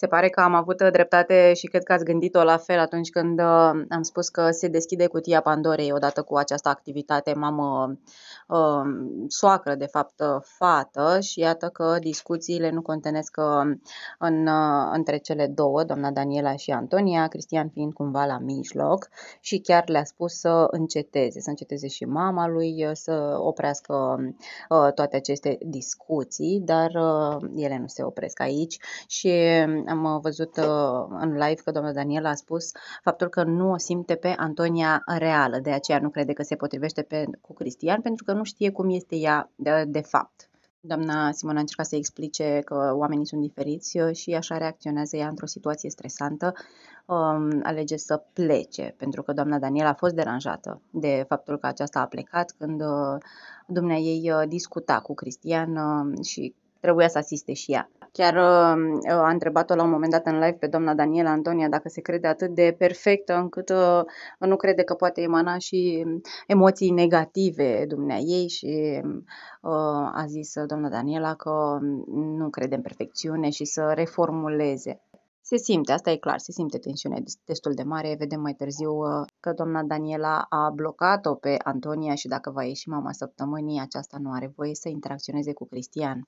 Se pare că am avut uh, dreptate și cred că ați gândit-o la fel atunci când uh, am spus că se deschide cutia Pandorei odată cu această activitate mamă um, soacră, de fapt, uh, fată și iată că discuțiile nu contenesc în, între cele două, doamna Daniela și Antonia, Cristian fiind cumva la mijloc și chiar le-a spus să înceteze, să înceteze și mama lui, să oprească um, toate aceste discuții, dar ele nu se opresc aici și um, am uh, văzut uh, în live că doamna Daniela a spus faptul că nu o simte pe Antonia reală, de aceea nu crede că se potrivește pe, cu Cristian, pentru că nu știe cum este ea de, de fapt. Doamna Simona încerca să explice că oamenii sunt diferiți uh, și așa reacționează ea într-o situație stresantă, um, alege să plece, pentru că doamna Daniela a fost deranjată de faptul că aceasta a plecat când dumnea ei discuta cu Cristian și trebuia să asiste și ea. Chiar um, uh, a întrebat-o la un moment dat în live pe doamna Daniela Antonia dacă se crede atât de perfectă încât uh, nu crede că poate emana și um, emoții negative dumnea ei și um, uh, a zis doamna Daniela că nu crede în perfecțiune și să reformuleze. Se simte, asta e clar, se simte tensiunea destul de mare. Vedem mai târziu că doamna Daniela a blocat-o pe Antonia și dacă va ieși mama săptămânii, aceasta nu are voie să interacționeze cu Cristian.